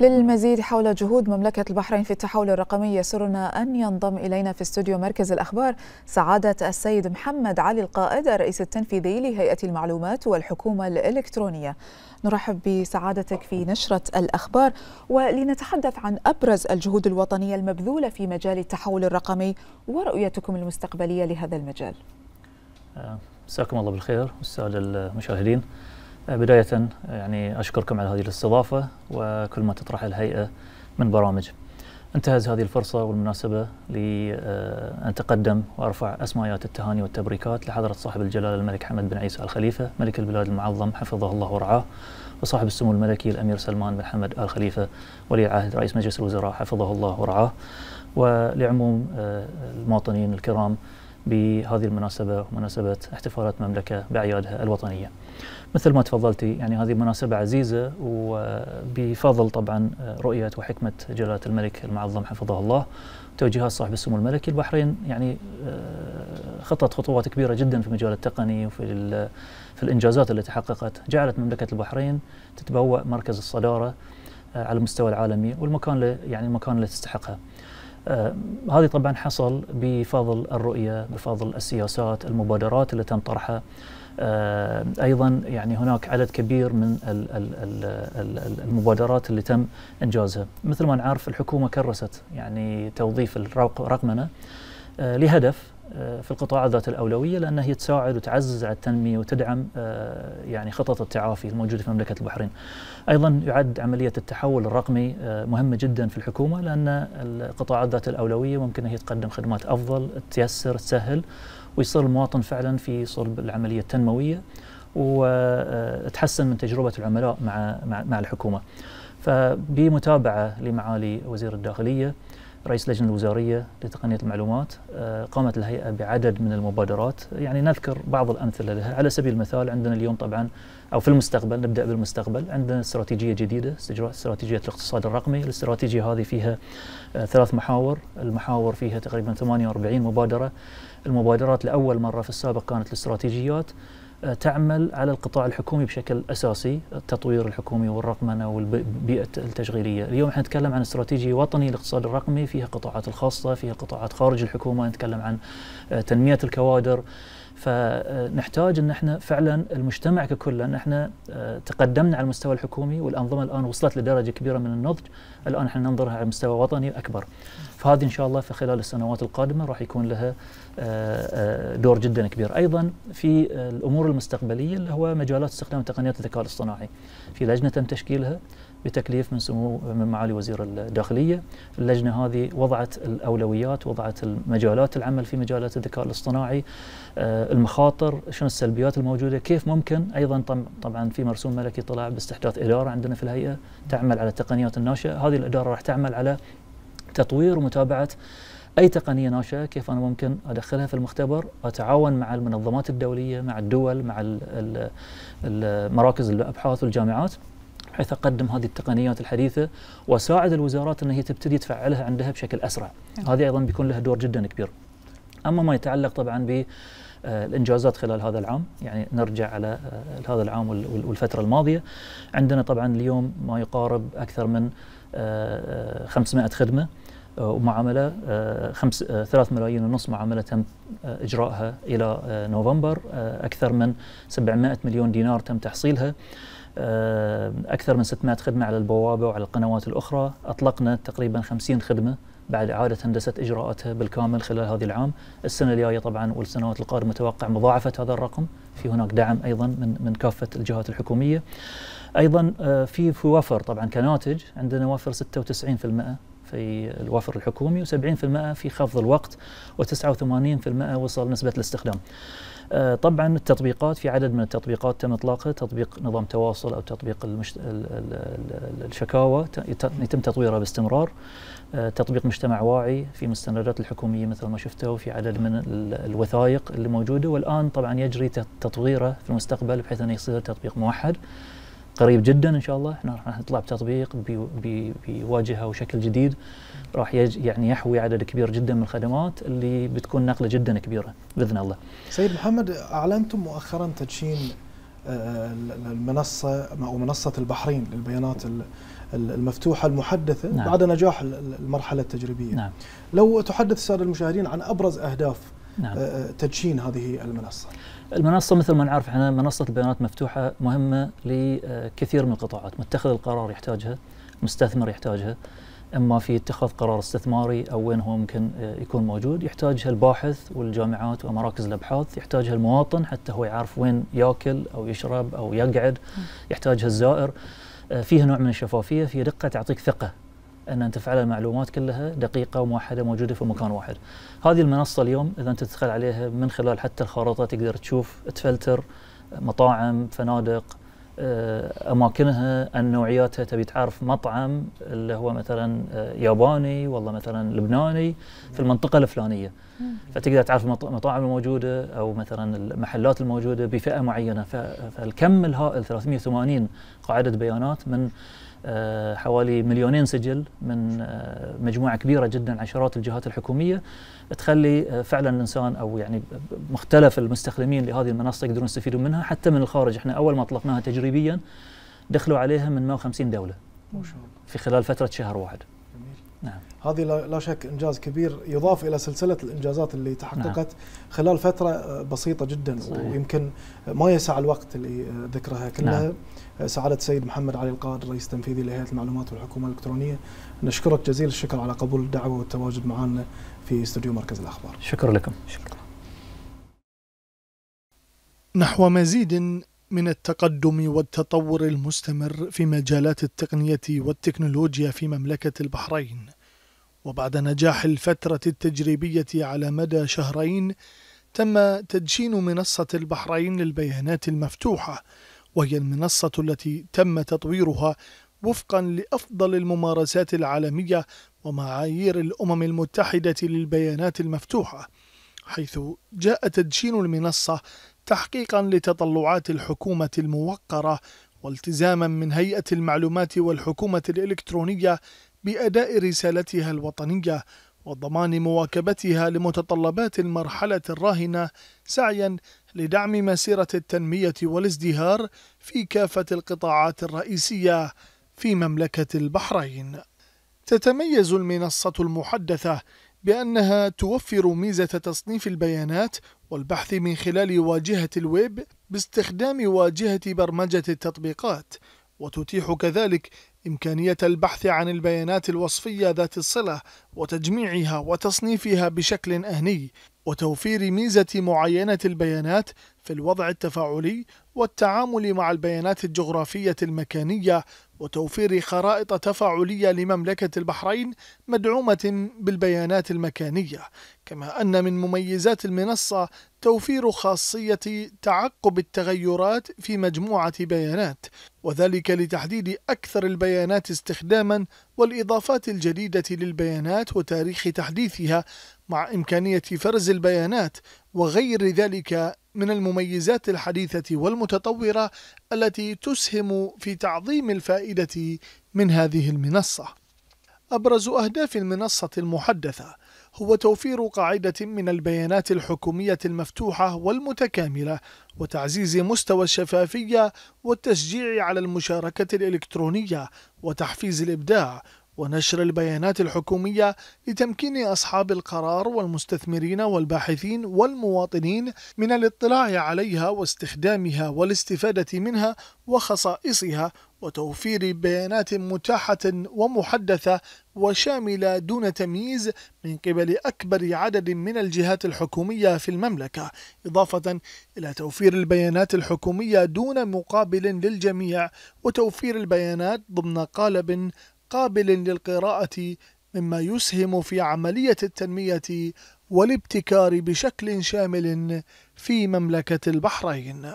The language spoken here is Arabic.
للمزيد حول جهود مملكة البحرين في التحول الرقمي يسرنا أن ينضم إلينا في استوديو مركز الأخبار سعادة السيد محمد علي القائد الرئيس التنفيذي لهيئة المعلومات والحكومة الإلكترونية نرحب بسعادتك في نشرة الأخبار ولنتحدث عن أبرز الجهود الوطنية المبذولة في مجال التحول الرقمي ورؤيتكم المستقبلية لهذا المجال مساكم الله بالخير والسادة المشاهدين بداية يعني أشكركم على هذه الاستضافة وكل ما تطرح الهيئة من برامج انتهز هذه الفرصة والمناسبة لأن آه، تقدم وأرفع أسمايات التهاني والتبريكات لحضرة صاحب الجلالة الملك حمد بن عيسى الخليفة ملك البلاد المعظم حفظه الله ورعاه وصاحب السمو الملكي الأمير سلمان بن حمد آل خليفة ولي عهد رئيس مجلس الوزراء حفظه الله ورعاه ولعموم آه، المواطنين الكرام بهذه المناسبة ومناسبة احتفالات المملكة بأعيادها الوطنية. مثل ما تفضلتي يعني هذه مناسبة عزيزة وبفضل طبعا آه، رؤية وحكمة جلالة الملك المعظم حفظه الله توجيهات صاحب السمو الملكي البحرين يعني آه، خطت خطوات كبيرة جدا في مجال التقني وفي في الإنجازات التي حققت جعلت مملكة البحرين تتبوأ مركز الصدارة آه، على المستوى العالمي والمكان اللي يعني المكان اللي تستحقها هذه طبعا حصل بفضل الرؤية بفضل السياسات المبادرات اللي تم طرحها آه، ايضا يعني هناك عدد كبير من المبادرات اللي تم انجازها مثل ما نعرف الحكومه كرست يعني توظيف الرقمنه آه، لهدف آه، في القطاعات ذات الأولوية لأنها هي تساعد وتعزز على التنمية وتدعم آه، يعني خطط التعافي الموجودة في مملكة البحرين أيضا يعد عملية التحول الرقمي آه، مهمة جدا في الحكومة لأن القطاعات ذات الأولوية ممكن هي تقدم خدمات أفضل تيسر تسهل ويصير المواطن فعلا في صلب العملية التنموية وتحسن من تجربة العملاء مع مع الحكومة فبمتابعة لمعالي وزير الداخلية رئيس لجنة الوزارية لتقنية المعلومات آه، قامت الهيئة بعدد من المبادرات يعني نذكر بعض الأمثلة لها على سبيل المثال عندنا اليوم طبعا أو في المستقبل نبدأ بالمستقبل عندنا استراتيجية جديدة استراتيجية الاقتصاد الرقمي الاستراتيجية هذه فيها آه، ثلاث محاور المحاور فيها تقريبا 48 مبادرة المبادرات لأول مرة في السابق كانت الاستراتيجيات تعمل على القطاع الحكومي بشكل اساسي، التطوير الحكومي والرقمنه والبيئه التشغيليه، اليوم احنا نتكلم عن استراتيجيه وطني للاقتصاد الرقمي فيها قطاعات الخاصه، فيها قطاعات خارج الحكومه، نتكلم عن آه، تنميه الكوادر، فنحتاج ان احنا فعلا المجتمع ككل ان احنا آه، تقدمنا على المستوى الحكومي والانظمه الان وصلت لدرجه كبيره من النضج الان احنا ننظرها على مستوى وطني اكبر فهذه ان شاء الله في خلال السنوات القادمه راح يكون لها آه، آه، دور جدا كبير ايضا في الامور المستقبليه اللي هو مجالات استخدام تقنيات الذكاء الاصطناعي في لجنه تم تشكيلها بتكليف من سمو من معالي وزير الداخليه، اللجنه هذه وضعت الاولويات، وضعت المجالات العمل في مجالات الذكاء الاصطناعي، آه، المخاطر، شنو السلبيات الموجوده، كيف ممكن ايضا طبعا في مرسوم ملكي طلع باستحداث اداره عندنا في الهيئه تعمل على التقنيات الناشئه، هذه الاداره راح تعمل على تطوير ومتابعه اي تقنيه ناشئه كيف انا ممكن ادخلها في المختبر اتعاون مع المنظمات الدوليه مع الدول مع المراكز الابحاث والجامعات بحيث أقدم هذه التقنيات الحديثة وأساعد الوزارات أن هي تبتدي تفعلها عندها بشكل أسرع نعم. هذه أيضا بيكون لها دور جدا كبير أما ما يتعلق طبعا ب آه، الانجازات خلال هذا العام يعني نرجع على آه، هذا العام والفتره الماضيه عندنا طبعا اليوم ما يقارب اكثر من 500 آه، خدمه ومعامله 3 ملايين ونص معامله تم اجرائها الى نوفمبر اكثر من 700 مليون دينار تم تحصيلها آه، أكثر من 600 خدمة على البوابة وعلى القنوات الأخرى أطلقنا تقريبا 50 خدمة بعد إعادة هندسة إجراءاتها بالكامل خلال هذا العام السنة الجاية طبعا والسنوات القادمة متوقع مضاعفة هذا الرقم في هناك دعم أيضا من, من كافة الجهات الحكومية أيضا في آه، في وفر طبعا كناتج عندنا وفر 96% في الوفر الحكومي و70% في خفض الوقت و89% وصل نسبة الاستخدام آه، طبعا التطبيقات في عدد من التطبيقات تم اطلاقها تطبيق نظام تواصل او تطبيق المشت... الشكاوى يتم تطويرها باستمرار آه، تطبيق مجتمع واعي في مستندات الحكوميه مثل ما شفته وفي عدد من الوثائق اللي موجوده والان طبعا يجري تطويره في المستقبل بحيث انه يصير تطبيق موحد قريب جدا ان شاء الله احنا راح نطلع بتطبيق بواجهه وشكل جديد راح يعني يحوي عدد كبير جدا من الخدمات اللي بتكون نقله جدا كبيره باذن الله. سيد محمد اعلنتم مؤخرا تدشين المنصه آه، آه، او منصه البحرين للبيانات المفتوحه المحدثه نعم. بعد نجاح المرحله التجريبيه. نعم. لو تحدث الساده المشاهدين عن ابرز اهداف نعم. آه، آه، تدشين هذه المنصة المنصة مثل ما نعرف احنا منصة البيانات مفتوحة مهمة لكثير من القطاعات متخذ القرار يحتاجها مستثمر يحتاجها اما في اتخاذ قرار استثماري او وين هو ممكن آه، يكون موجود يحتاجها الباحث والجامعات ومراكز الابحاث يحتاجها المواطن حتى هو يعرف وين ياكل او يشرب او يقعد يحتاجها الزائر فيها نوع من الشفافيه في دقه تعطيك ثقه ان انت فعلا المعلومات كلها دقيقه وموحده موجوده في مكان واحد. هذه المنصه اليوم اذا انت تدخل عليها من خلال حتى الخارطه تقدر تشوف تفلتر مطاعم، فنادق، آه، اماكنها النوعياتها تبي تعرف مطعم اللي هو مثلا آه، ياباني والله مثلا لبناني في المنطقه الفلانيه فتقدر تعرف المطاعم الموجوده او مثلا المحلات الموجوده بفئه معينه فالكم الهائل 380 قاعده بيانات من آه، حوالي مليونين سجل من آه، مجموعه كبيره جدا عشرات الجهات الحكوميه تخلي آه، فعلا الانسان او يعني مختلف المستخدمين لهذه المنصه يقدرون يستفيدون منها حتى من الخارج احنا اول ما اطلقناها تجريبيا دخلوا عليها من 150 دوله ما شاء الله في خلال فتره شهر واحد نعم. هذه لا شك إنجاز كبير يضاف إلى سلسلة الإنجازات اللي تحققت نعم. خلال فترة آه، بسيطة جدا صحيح. ويمكن ما يسع الوقت لذكرها آه، كلها نعم. آه، سعادة السيد محمد علي القائد رئيس تنفيذي لهيئة المعلومات والحكومة الإلكترونية نشكرك جزيل الشكر على قبول الدعوة والتواجد معنا في استوديو مركز الأخبار شكرا لكم شكرا نحو مزيد من التقدم والتطور المستمر في مجالات التقنية والتكنولوجيا في مملكة البحرين وبعد نجاح الفترة التجريبية على مدى شهرين تم تدشين منصة البحرين للبيانات المفتوحة وهي المنصة التي تم تطويرها وفقا لأفضل الممارسات العالمية ومعايير الأمم المتحدة للبيانات المفتوحة حيث جاء تدشين المنصة تحقيقا لتطلعات الحكومة الموقرة والتزاما من هيئة المعلومات والحكومة الإلكترونية بأداء رسالتها الوطنية وضمان مواكبتها لمتطلبات المرحلة الراهنة سعيا لدعم مسيرة التنمية والازدهار في كافة القطاعات الرئيسية في مملكة البحرين. تتميز المنصة المحدثة بأنها توفر ميزة تصنيف البيانات والبحث من خلال واجهة الويب باستخدام واجهة برمجة التطبيقات وتتيح كذلك إمكانية البحث عن البيانات الوصفية ذات الصلة وتجميعها وتصنيفها بشكل أهني وتوفير ميزة معينة البيانات في الوضع التفاعلي والتعامل مع البيانات الجغرافية المكانية وتوفير خرائط تفاعلية لمملكة البحرين مدعومة بالبيانات المكانية، كما أن من مميزات المنصة توفير خاصية تعقب التغيرات في مجموعة بيانات، وذلك لتحديد أكثر البيانات استخدامًا والإضافات الجديدة للبيانات وتاريخ تحديثها مع إمكانية فرز البيانات وغير ذلك من المميزات الحديثة والمتطورة التي تسهم في تعظيم الفائدة من هذه المنصة. أبرز أهداف المنصة المحدثة هو توفير قاعدة من البيانات الحكومية المفتوحة والمتكاملة وتعزيز مستوى الشفافية والتشجيع على المشاركة الإلكترونية وتحفيز الإبداع ونشر البيانات الحكومية لتمكين أصحاب القرار والمستثمرين والباحثين والمواطنين من الاطلاع عليها واستخدامها والاستفادة منها وخصائصها وتوفير بيانات متاحة ومحدثة وشاملة دون تمييز من قبل أكبر عدد من الجهات الحكومية في المملكة، إضافة إلى توفير البيانات الحكومية دون مقابل للجميع، وتوفير البيانات ضمن قالب قابل للقراءة مما يسهم في عملية التنمية والابتكار بشكل شامل في مملكة البحرين